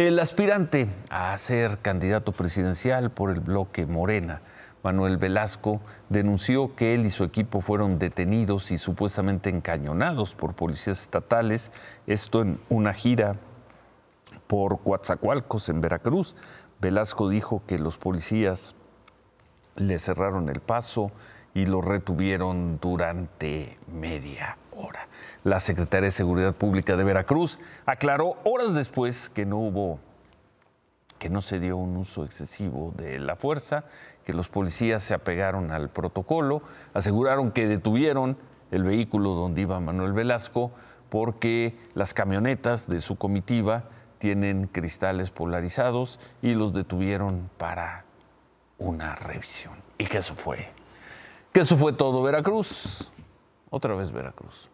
El aspirante a ser candidato presidencial por el bloque Morena, Manuel Velasco, denunció que él y su equipo fueron detenidos y supuestamente encañonados por policías estatales, esto en una gira por Coatzacoalcos en Veracruz. Velasco dijo que los policías le cerraron el paso y lo retuvieron durante media la secretaria de Seguridad Pública de Veracruz, aclaró horas después que no hubo que no se dio un uso excesivo de la fuerza, que los policías se apegaron al protocolo, aseguraron que detuvieron el vehículo donde iba Manuel Velasco porque las camionetas de su comitiva tienen cristales polarizados y los detuvieron para una revisión. Y que eso fue. Que eso fue todo Veracruz. Otra vez Veracruz.